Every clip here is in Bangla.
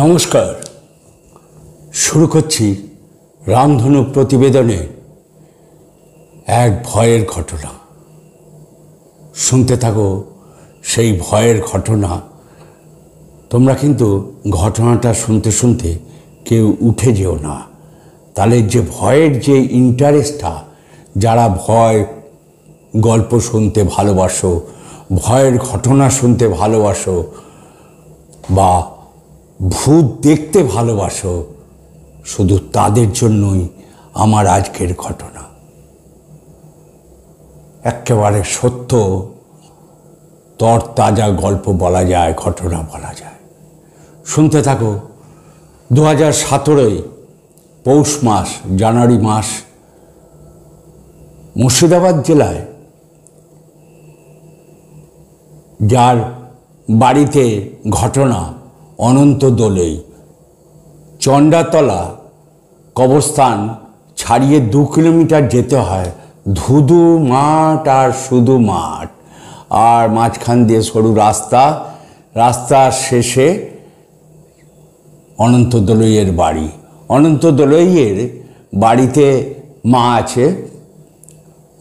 নমস্কার শুরু করছি রামধনু প্রতিবেদনে এক ভয়ের ঘটনা শুনতে থাকো সেই ভয়ের ঘটনা তোমরা কিন্তু ঘটনাটা শুনতে শুনতে কেউ উঠে যেও না তাহলে যে ভয়ের যে ইন্টারেস্টটা যারা ভয় গল্প শুনতে ভালোবাসো ভয়ের ঘটনা শুনতে ভালোবাসো বা ভূত দেখতে ভালোবাসো শুধু তাদের জন্যই আমার আজকের ঘটনা একেবারে সত্য তর তাজা গল্প বলা যায় ঘটনা বলা যায় শুনতে থাকো দু হাজার সতেরোই পৌষ মাস জানুয়ারি মাস মুর্শিদাবাদ জেলায় যার বাড়িতে ঘটনা অনন্ত দোলে চণ্ডাতলা কবরস্থান ছাড়িয়ে দু কিলোমিটার যেতে হয় ধুধু মাঠ আর শুধু মাঠ আর মাঝখান দিয়ে সরু রাস্তা রাস্তার শেষে অনন্ত দোলইয়ের বাড়ি অনন্ত দোলইয়ের বাড়িতে মা আছে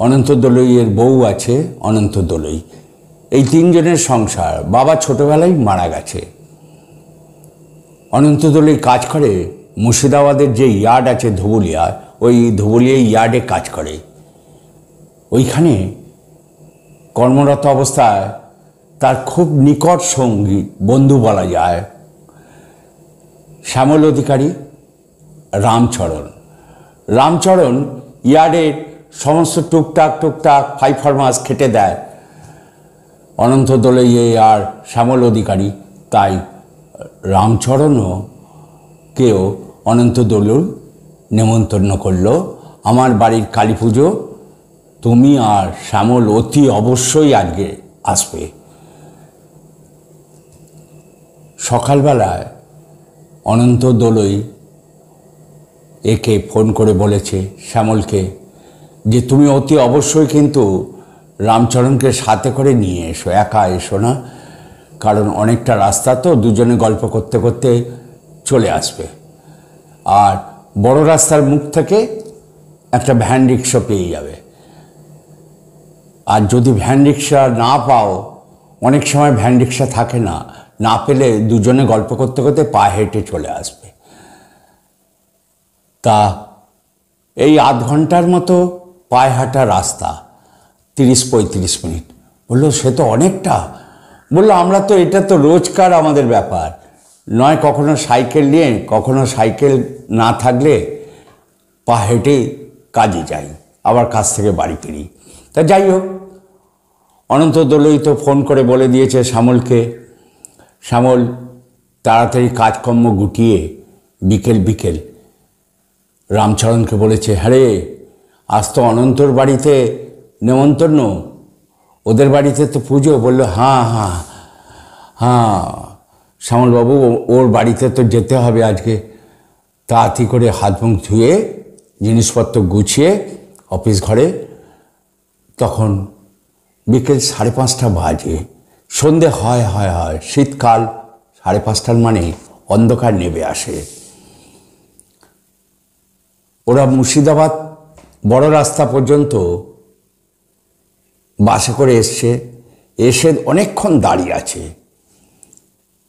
অনন্ত দোলইয়ের বউ আছে অনন্ত দোলই এই তিনজনের সংসার বাবা ছোটোবেলায় মারা গেছে অনন্তদলে কাজ করে মুর্শিদাবাদের যে ইয়ার্ড আছে ধবুলিয়া ওই ধবুলিয়া ইয়ার্ডে কাজ করে ওইখানে কর্মরত অবস্থায় তার খুব নিকট সঙ্গী বন্ধু বলা যায় শ্যামল অধিকারী রামচরণ রামচরণ ইয়ার্ডের সমস্ত টুকটাক টুকটাক ফাইফরমাস খেটে দেয় অনন্ত দলে আর শ্যামল অধিকারী তাই রামচরণকেও অনন্ত দলুর নেমন্তন্ন করল আমার বাড়ির কালী পুজো তুমি আর শ্যামল অতি অবশ্যই আজকে আসবে সকালবেলায় অনন্ত দলই একে ফোন করে বলেছে শ্যামলকে যে তুমি অতি অবশ্যই কিন্তু রামচরণকে সাথে করে নিয়ে এসো একা এসো না কারণ অনেকটা রাস্তা তো দুজনে গল্প করতে করতে চলে আসবে আর বড় রাস্তার মুখ থেকে একটা ভ্যান রিক্সা পেয়ে যাবে আর যদি ভ্যান রিক্সা না পাও অনেক সময় ভ্যান রিক্সা থাকে না না পেলে দুজনে গল্প করতে করতে পা হেঁটে চলে আসবে তা এই আধ ঘন্টার মতো পায়ে হাঁটা রাস্তা তিরিশ পঁয়ত্রিশ মিনিট বললো সে তো অনেকটা বললো আমরা তো এটা তো রোজকার আমাদের ব্যাপার নয় কখনো সাইকেল নিয়ে কখনো সাইকেল না থাকলে পা হেঁটে কাজে যাই আবার কাছ থেকে বাড়ি ফিরি তা যাই হোক অনন্ত দলই তো ফোন করে বলে দিয়েছে শ্যামলকে শ্যামল তাড়াতাড়ি কাজকর্ম গুটিয়ে বিকেল বিকেল রামচরণকে বলেছে হ্যাঁ রে আজ তো অনন্তর বাড়িতে নেমন্তন্ন ওদের বাড়িতে তো পুজো বলল হ্যাঁ হ্যাঁ হ্যাঁ শ্যামলবাবু ওর বাড়িতে তো যেতে হবে আজকে তাড়াতাড়ি করে হাত মুখ ধুয়ে জিনিসপত্র গুছিয়ে অফিস ঘরে তখন বিকেল সাড়ে পাঁচটা বাজে সন্ধে হয় হয় হয় শীতকাল সাড়ে পাঁচটার মানে অন্ধকার নেবে আসে ওরা মুর্শিদাবাদ বড় রাস্তা পর্যন্ত বাসে করে এসছে এসে অনেকক্ষণ দাঁড়িয়ে আছে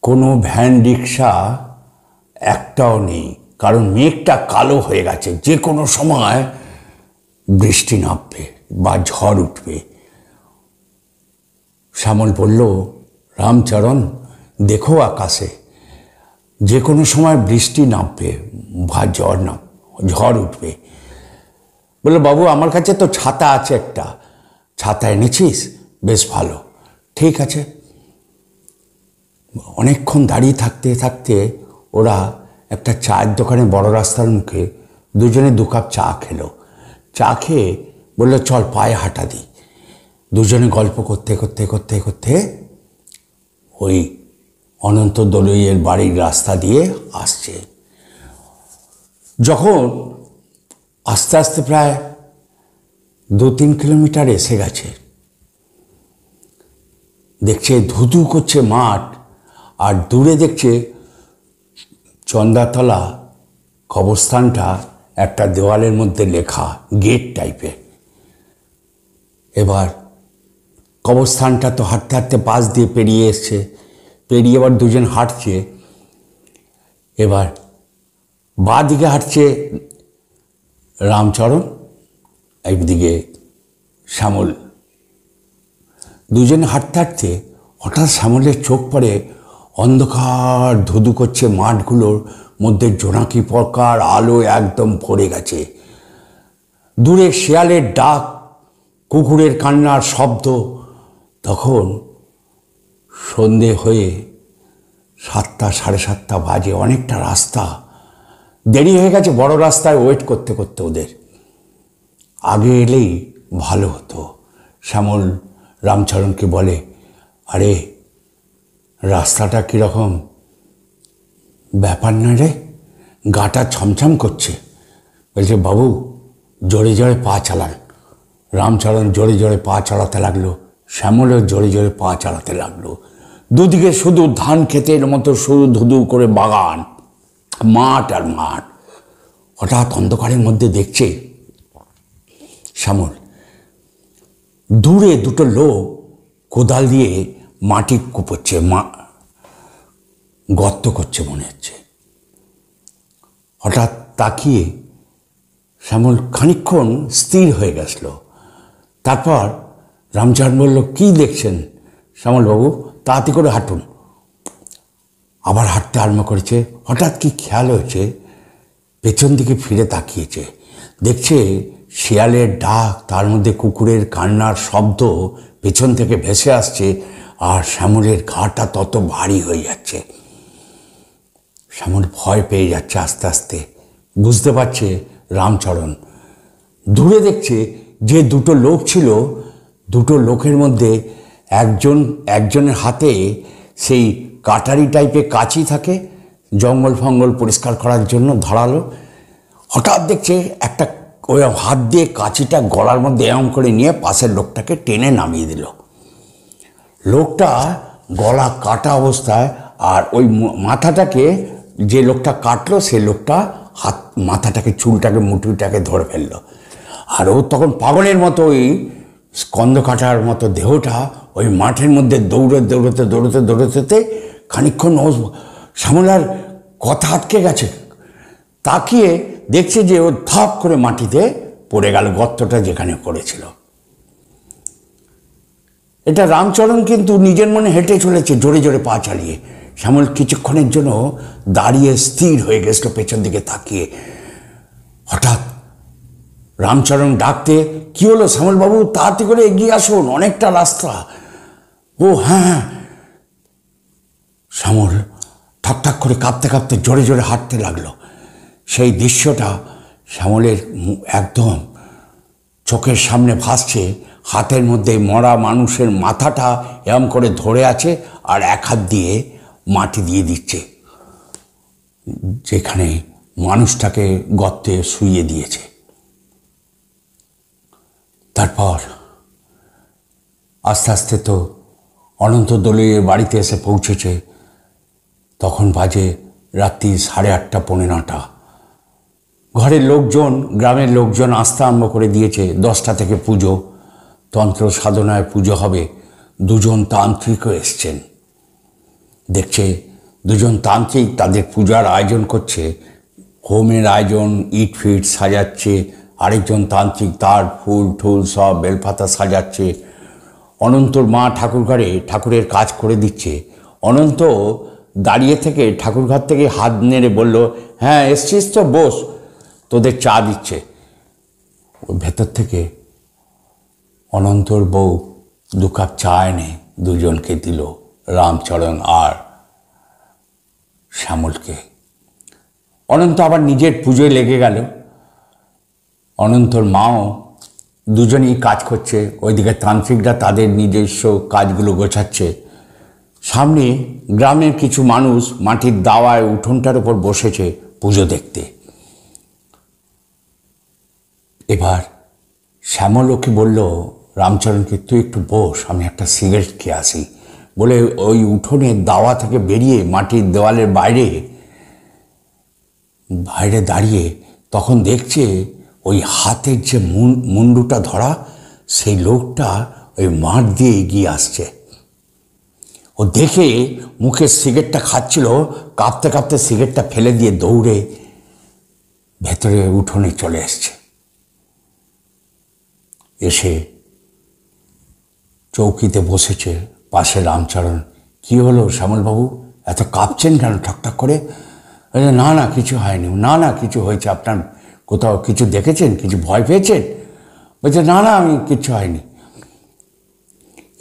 কোনো ভ্যান রিক্সা একটাও নেই কারণ মেঘটা কালো হয়ে গেছে যে কোনো সময় বৃষ্টি নামবে বা ঝড় উঠবে শ্যামল বলল রামচরণ দেখো আকাশে যে কোনো সময় বৃষ্টি নামবে বা ঝড় নাম ঝড় উঠবে বললো বাবু আমার কাছে তো ছাতা আছে একটা ছাতা এনেছিস বেশ ভালো ঠিক আছে অনেকক্ষণ দাঁড়িয়ে থাকতে থাকতে ওরা একটা চায়ের দোকানে বড় রাস্তার মুখে দুজনে দু কাপ চা খেলো চা খেয়ে বললো চল পায়ে হাঁটা দিই দুজনে গল্প করতে করতে করতে করতে ওই অনন্ত দলুইয়ের বাড়ির রাস্তা দিয়ে আসছে যখন আস্তে আস্তে প্রায় দু তিন কিলোমিটার এসে গেছে দেখছে ধুধু করছে মাঠ আর দূরে দেখছে চন্দাতলা কবরস্থানটা একটা দেওয়ালের মধ্যে লেখা গেট টাইপে এবার কবরস্থানটা তো হাঁটতে হাঁটতে পাশ দিয়ে পেরিয়ে এসছে পেরিয়ে এবার দুজন হাঁটছে এবার বাঁ দিকে হাঁটছে রামচরণ একদিকে শ্যামল দুজনে হাঁটতে হাঁটতে হঠাৎ শ্যামলের চোখ পড়ে অন্ধকার ধুধু করছে মাঠগুলোর মধ্যে জোনাকি পরকার আলো একদম ভরে গেছে দূরে শেয়ালের ডাক কুকুরের কান্নার শব্দ তখন সন্ধে হয়ে সাতটা সাড়ে সাতটা বাজে অনেকটা রাস্তা দেরি হয়ে গেছে বড় রাস্তায় ওয়েট করতে করতে ওদের আগে এলেই ভালো হতো শ্যামল রামচরণকে বলে আরে রাস্তাটা কীরকম ব্যাপার না রে গাটা ছমছম করছে বলছে বাবু জোরে জোরে পা চালান রামচরণ জোরে জোরে পা চালাতে লাগলো শ্যামলের জোরে জোরে পা চালাতে লাগলো দুদিকে শুধু ধান খেতের মতো শুধু ধুধু করে বাগান মাঠ আর মাঠ হঠাৎ অন্ধকারের মধ্যে দেখছে শ্যামল দূরে দুটো লোক কোদাল দিয়ে মাটি কুপোচ্ছে মা গর্ত করছে মনে হচ্ছে হঠাৎ তাকিয়ে শ্যামল খানিক্ষণ স্থির হয়ে গেছিল তারপর রামচাঁদ বলল কী দেখছেন শ্যামলবাবু তাড়াতাড়ি করে হাঁটুন আবার হাঁটতে আরম্ভ করেছে হঠাৎ কি খেয়াল হয়েছে পেছন দিকে ফিরে তাকিয়েছে দেখছে শিয়ালের ডাক তার মধ্যে কুকুরের কান্নার শব্দ পেছন থেকে ভেসে আসছে আর শ্যামলের ঘাটা তত ভারী হয়ে যাচ্ছে শ্যামল ভয় পেয়ে যাচ্ছে আস্তে আস্তে বুঝতে পারছে রামচরণ দূরে দেখছে যে দুটো লোক ছিল দুটো লোকের মধ্যে একজন একজনের হাতে সেই কাটারি টাইপের কাঁচি থাকে জঙ্গল ফঙ্গল পরিষ্কার করার জন্য ধরালো হঠাৎ দেখছে একটা ওই হাত দিয়ে কাঁচিটা গলার মধ্যে এরম করে নিয়ে পাশের লোকটাকে টেনে নামিয়ে দিল লোকটা গলা কাটা অবস্থায় আর ওই মাথাটাকে যে লোকটা কাটলো সে লোকটা হাত মাথাটাকে চুলটাকে মুটুটাকে ধরে ফেললো আর ও তখন পাগলের মতো ওই কাটার মতো দেহটা ওই মাঠের মধ্যে দৌড়ে দৌড়তে দৌড়তে দৌড়তে খানিক্ষণ সামলার কথা আটকে গেছে তাকিয়ে দেখছে যে ও ধপ করে মাটিতে পড়ে গেল গর্তটা যেখানে করেছিল এটা রামচরণ কিন্তু নিজের মনে হেঁটে চলেছে জোরে জোরে পা চালিয়ে শ্যামল কিছুক্ষণের জন্য দাঁড়িয়ে স্থির হয়ে গেছিল পেছন দিকে তাকিয়ে হঠাৎ রামচরণ ডাকতে কি হলো শ্যামলবাবু তাড়াতাড়ি করে এগিয়ে আসুন অনেকটা রাস্তা ও হ্যাঁ, হ্যাঁ। শ্যামল ঠাক ঠাক করে কাঁপতে কাঁপতে জোরে জোরে হাঁটতে লাগলো সেই দৃশ্যটা শ্যামলের একদম চোখের সামনে ভাসছে হাতের মধ্যে মরা মানুষের মাথাটা এরম করে ধরে আছে আর এক হাত দিয়ে মাটি দিয়ে দিচ্ছে যেখানে মানুষটাকে গর্তে শুইয়ে দিয়েছে তারপর আস্তে আস্তে তো অনন্ত দলীয় বাড়িতে এসে পৌঁছেছে তখন বাজে রাত্রি সাড়ে আটটা পনেরোটা ঘরের লোকজন গ্রামের লোকজন আস্থা আরম্ভ করে দিয়েছে দশটা থেকে পুজো তন্ত্র সাধনায় পুজো হবে দুজন তান্ত্রিকও এসছেন দেখছে দুজন তান্ত্রিক তাদের পূজার আয়োজন করছে হোমের আয়োজন ইট ফিট সাজাচ্ছে আরেকজন তান্ত্রিক তার ফুল ঠুল সব বেলপাতা সাজাচ্ছে অনন্তর মা ঠাকুরঘরে ঠাকুরের কাজ করে দিচ্ছে অনন্ত দাঁড়িয়ে থেকে ঠাকুরঘর থেকে হাত নেড়ে বলল হ্যাঁ এসছিস তো বস তোদের চা দিচ্ছে ভেতর থেকে অনন্তর বউ দু কাপ চা এনে দুজনকে দিল রামচরণ আর শ্যামলকে অনন্ত আবার নিজের পুজোয় লেগে গেল অনন্তর মাও দুজনেই কাজ করছে ওইদিকে তান্ত্রিকরা তাদের নিজস্ব কাজগুলো গোছাচ্ছে সামনে গ্রামের কিছু মানুষ মাটির দাওয়ায় উঠোনটার উপর বসেছে পুজো দেখতে এবার শ্যামলোকে বলল রামচরণকে তুই একটু বস আমি একটা সিগারেট খেয়ে আসি বলে ওই উঠোনে দাওয়া থেকে বেরিয়ে মাটির দেওয়ালের বাইরে বাইরে দাঁড়িয়ে তখন দেখছে ওই হাতের যে মুন্ডুটা ধরা সেই লোকটা ওই মাঠ দিয়ে এগিয়ে আসছে ও দেখে মুখে সিগারেটটা খাচ্ছিল কাঁপতে কাঁপতে সিগারেটটা ফেলে দিয়ে দৌড়ে ভেতরে উঠোনে চলে এসছে এসে চৌকিতে বসেছে পাশে রামচরণ কি হলো শ্যামলবাবু এত কাঁপছেন কেন ঠকঠক করে না না কিছু হয়নি না না কিছু হয়েছে আপনার কোথাও কিছু দেখেছেন কিছু ভয় পেয়েছেন বলছে না না আমি কিচ্ছু হয়নি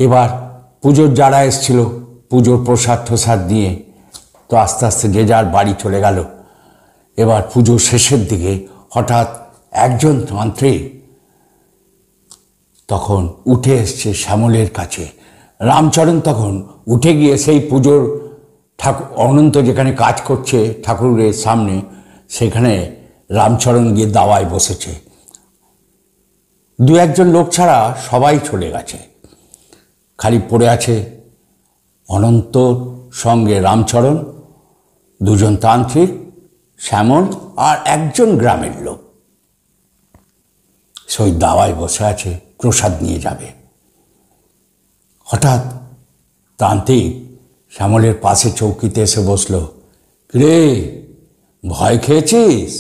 এবার পুজোর যারা এসছিল পুজোর প্রসাদ ঠোসাদ নিয়ে তো আস্তে আস্তে যে যার বাড়ি চলে গেল এবার পুজোর শেষের দিকে হঠাৎ একজন মন্ত্রী তখন উঠে এসছে শ্যামলের কাছে রামচরণ তখন উঠে গিয়ে সেই পুজোর ঠাকুর অনন্ত যেখানে কাজ করছে ঠাকুরের সামনে সেখানে রামচরণ গিয়ে দাওয়ায় বসেছে দু একজন লোক ছাড়া সবাই চলে গেছে খালি পড়ে আছে অনন্ত সঙ্গে রামচরণ দুজন তান্ত্রিক শ্যামল আর একজন গ্রামের লোক সেই দাওয়ায় বসে আছে প্রসাদ নিয়ে যাবে হঠাৎ তান্ত্রিক শ্যামলের পাশে চৌকিতে এসে বসল রে ভয় খেয়েছিস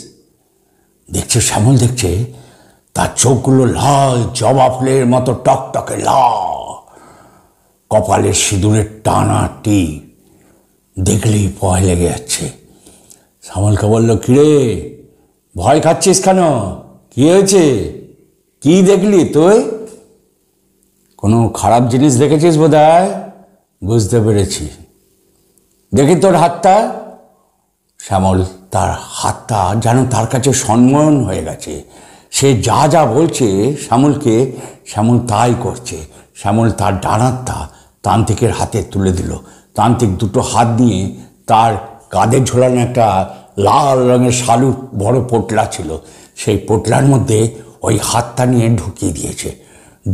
দেখছে শ্যামল দেখছে তার চোখগুলো লাল জবা ফুলের মতো টকটকে ল কপালের সিঁদুরের টানা টি দেখলেই ভয় লেগে যাচ্ছে শ্যামলকে বলল কিরে ভয় খাচ্ছিস কেন কী হয়েছে কি দেখলি তুই কোনো খারাপ জিনিস দেখেছিস বোধ বুঝতে পেরেছি দেখি তোর হাতটা শ্যামল তার হাতটা যেন তার কাছে সম্মান হয়ে গেছে সে যা যা বলছে শ্যামলকে শ্যামল তাই করছে শ্যামল তার ডানাতটা তান্ত্রিকের হাতে তুলে দিল তান্ত্রিক দুটো হাত নিয়ে তার কাঁধে ঝোলানো একটা লাল রঙের শালু বড় পোটলা ছিল সেই পোটলার মধ্যে ওই হাতটা নিয়ে ঢুকিয়ে দিয়েছে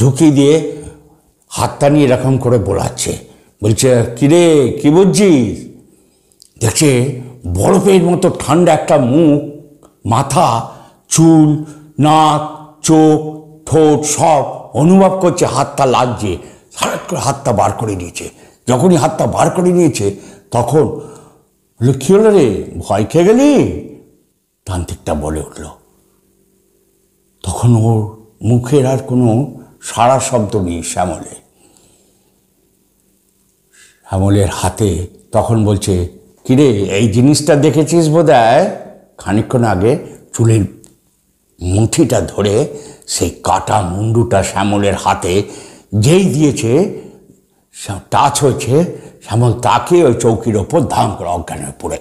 ঢুকিয়ে দিয়ে হাতটা নিয়ে এরকম করে বোলাচ্ছে বলছে কিরে কি বুঝছিস দেখছে বরফের মতো ঠান্ডা একটা মুখ মাথা চুল নাক চোখ ঠোঁট সব অনুভব করছে হাতটা লাগছে হঠাৎ করে হাতটা বার করে নিয়েছে যখনই হাতটা বার করে নিয়েছে তখন বলে কী হলো রে ভয় খেয়ে গেলি তান্ত্রিকটা বলে উঠলো তখন ওর মুখের আর কোনো সারা শব্দ নেই শ্যামলে শ্যামলের হাতে তখন বলছে কিরে এই জিনিসটা দেখেছিস বোধ খানিক্ষণ আগে চুলের মুঠিটা ধরে সেই কাটা মুন্ডুটা শ্যামলের হাতে যেই দিয়েছে টাচ হয়েছে শ্যামল তাকে ওই চৌকির ওপর ধাম করে অজ্ঞানে হয়ে পড়ে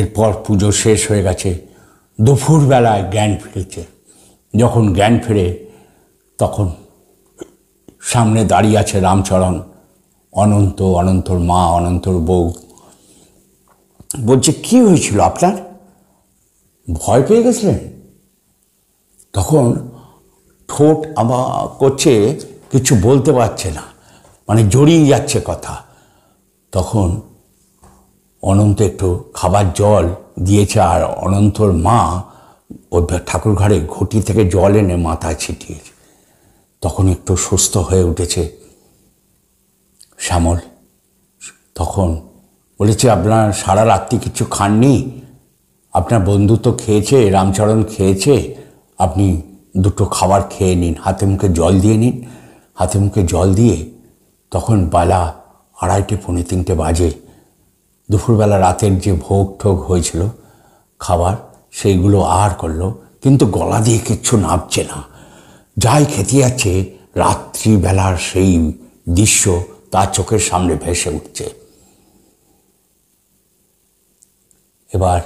এরপর পুজো শেষ হয়ে গেছে দুপুরবেলায় জ্ঞান ফিরেছে যখন জ্ঞান ফিরে তখন সামনে দাঁড়িয়ে আছে রামচরণ অনন্ত অনন্তর মা অনন্তর বউ বলছে কি হয়েছিল আপনার ভয় পেয়ে গেছিলেন তখন ঠোঁট আমা করছে কিছু বলতে পারছে না মানে জড়িয়ে যাচ্ছে কথা তখন অনন্ত একটু খাবার জল দিয়েছে আর অনন্তর মা ও ঠাকুর ঘরে ঘটি থেকে জল এনে মাথায় ছিটিয়েছে তখন একটু সুস্থ হয়ে উঠেছে শ্যামল তখন বলেছে আপনার সারা রাত্রি কিছু খাননি আপনার বন্ধু তো খেয়েছে রামচরণ খেয়েছে আপনি দুটো খাবার খেয়ে নিন হাতে মুখে জল দিয়ে নিন হাতে মুখে জল দিয়ে তখন বেলা আড়াইটে পৌনে তিনটে বাজে দুপুরবেলা রাতের যে ভোগ ঠোগ হয়েছিল খাবার সেইগুলো আর করলো কিন্তু গলা দিয়ে কিচ্ছু নাবছে না যাই খেতে যাচ্ছে রাত্রিবেলার সেই দৃশ্য তার চোখের সামনে ভেসে উঠছে এবার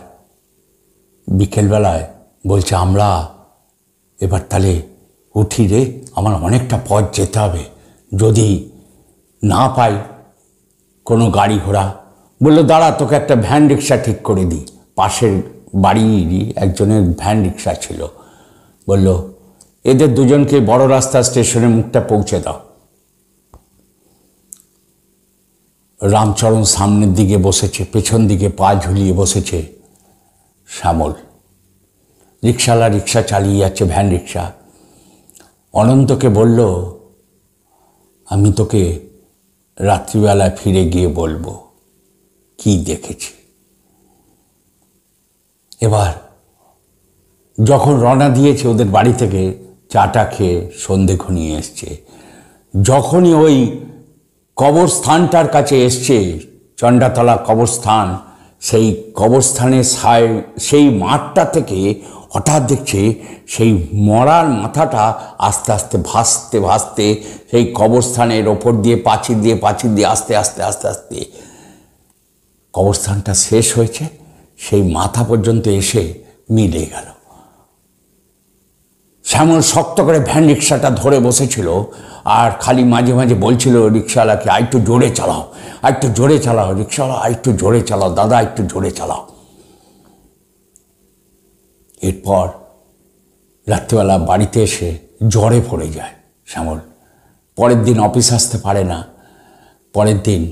বিকেলবেলায় বলছে আমরা এবার তাহলে উঠি রে আমার অনেকটা পথ যেতে হবে যদি না পাই কোনো গাড়ি ঘোড়া বললো দাঁড়া তোকে একটা ভ্যান রিক্সা ঠিক করে দিই পাশের বাড়িরই একজনের ভ্যান রিক্সা ছিল বলল এদের দুজনকে বড় রাস্তা স্টেশনে মুখটা পৌঁছে দাও রামচরণ সামনের দিকে বসেছে পেছন দিকে পা ঝুলিয়ে বসেছে শ্যামল রিক্সালা রিক্সা চালিয়ে যাচ্ছে ভ্যান রিক্সা অনন্তকে বলল আমি তোকে রাত্রিবেলায় ফিরে গিয়ে বলবো কি দেখেছি এবার যখন রওনা দিয়েছে ওদের বাড়ি থেকে চাটা খেয়ে সন্ধে ঘনিয়ে এসছে যখনই ওই কবরস্থানটার কাছে এসছে চণ্ডাতলা কবরস্থান সেই কবরস্থানের সায় সেই মাঠটা থেকে হঠাৎ দেখছে সেই মরার মাথাটা আস্তে আস্তে ভাসতে ভাসতে সেই কবরস্থানের ওপর দিয়ে পাঁচির দিয়ে পাঁচির দিয়ে আস্তে আস্তে আস্তে আস্তে কবরস্থানটা শেষ হয়েছে সেই মাথা পর্যন্ত এসে মিলে গেল শ্যামল শক্ত করে ভ্যান রিক্সাটা ধরে বসেছিল আর খালি মাঝে মাঝে বলছিল রিক্সাওয়ালাকে আর একটু জোরে চালাও আর একটু জোরে চালাও রিক্সাওয়ালা আর একটু জোরে চালাও দাদা একটু জোরে চালাও এরপর রাত্রিবেলা বাড়িতে এসে জ্বরে পড়ে যায় শ্যামল পরের দিন অফিস আসতে পারে না পরের দিন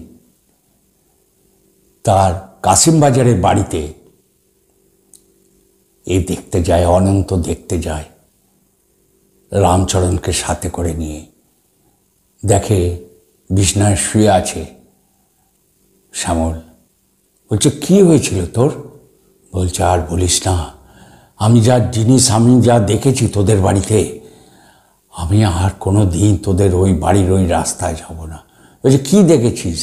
তার কাসিমবাজারের বাড়িতে এ দেখতে যায় অনন্ত দেখতে যায় রামচরণকে সাথে করে নিয়ে দেখে বিছনায় শুয়ে আছে শ্যামল বলছে কি হয়েছিল তোর বলছে আর বলিস না আমি যা জিনিস আমি যা দেখেছি তোদের বাড়িতে আমি আর কোনো দিন তোদের ওই বাড়ির ওই রাস্তায় যাব না বলছে কি দেখেছিস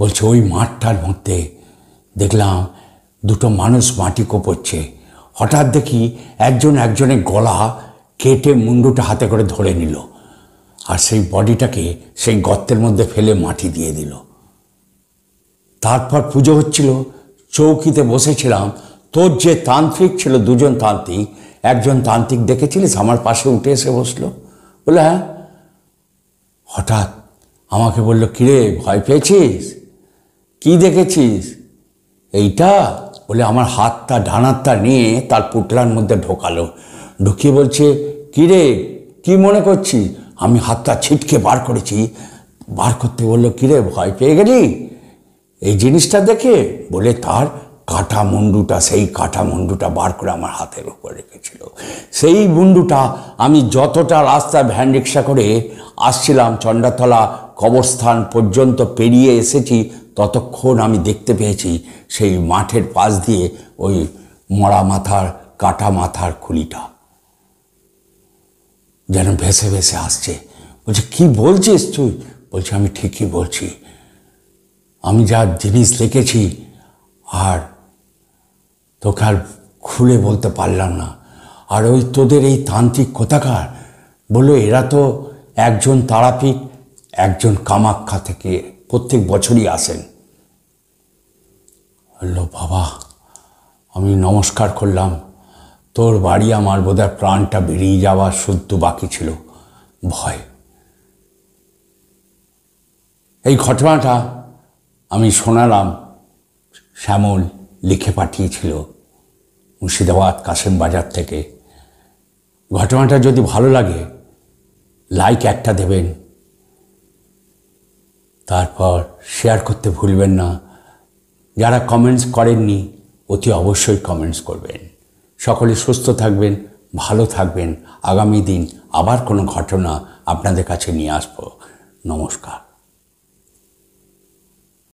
বলছে ওই মাঠটার মধ্যে দেখলাম দুটো মানুষ মাটি কোপড়ছে হঠাৎ দেখি একজন একজনের গলা কেটে মুন্ডুটা হাতে করে ধরে নিল আর সেই বডিটাকে সেই গর্তের মধ্যে ফেলে মাটি দিয়ে দিল তারপর পুজো হচ্ছিল চৌকিতে বসেছিলাম তোর যে তান্ত্রিক ছিল দুজন তান্ত্রিক একজন তান্ত্রিক দেখেছিলিস আমার পাশে উঠে এসে বসলো বলে হ্যাঁ হঠাৎ আমাকে বলল কিরে ভয় পেয়েছিস কি দেখেছিস এইটা বলে আমার হাতটা ডানাতটা নিয়ে তার পুটলার মধ্যে ঢোকালো ঢুকিয়ে বলছে কিরে কি মনে করছিস আমি হাতটা ছিটকে বার করেছি বার করতে বললো কিরে ভয় পেয়ে গেলি এই জিনিসটা দেখে বলে তার কাটা মুন্ডুটা সেই কাটা মুন্ডুটা বার করে আমার হাতের উপর রেখেছিল সেই মুন্ডুটা আমি যতটা রাস্তা ভ্যান রিক্সা করে আসছিলাম চণ্ডাতলা কবরস্থান পর্যন্ত পেরিয়ে এসেছি ততক্ষণ আমি দেখতে পেয়েছি সেই মাঠের পাশ দিয়ে ওই মরা মাথার কাটা মাথার খুলিটা যেন ভেসে ভেসে আসছে বলছে কি বলছিস তুই বলছে আমি ঠিকই বলছি আমি যা জিনিস দেখেছি আর তোকে আর খুলে বলতে পারলাম না আর ওই তোদের এই তান্ত্রিক কোথাকার বললো এরা তো একজন তারাপীঠ একজন কামাক্ষা থেকে প্রত্যেক বছরই আসেন হলো বাবা আমি নমস্কার করলাম তোর বাড়ি আমার বোধহয় প্রাণটা বেরিয়ে যাওয়া শুদ্ধ বাকি ছিল ভয় এই ঘটনাটা আমি শোনালাম শ্যামল লিখে পাঠিয়েছিল মুর্শিদাবাদ কাশেম বাজার থেকে ঘটনাটা যদি ভালো লাগে লাইক একটা দেবেন তারপর শেয়ার করতে ভুলবেন না যারা কমেন্টস করেননি অতি অবশ্যই কমেন্টস করবেন সকলে সুস্থ থাকবেন ভালো থাকবেন আগামী দিন আবার কোনো ঘটনা আপনাদের কাছে নিয়ে আসবো নমস্কার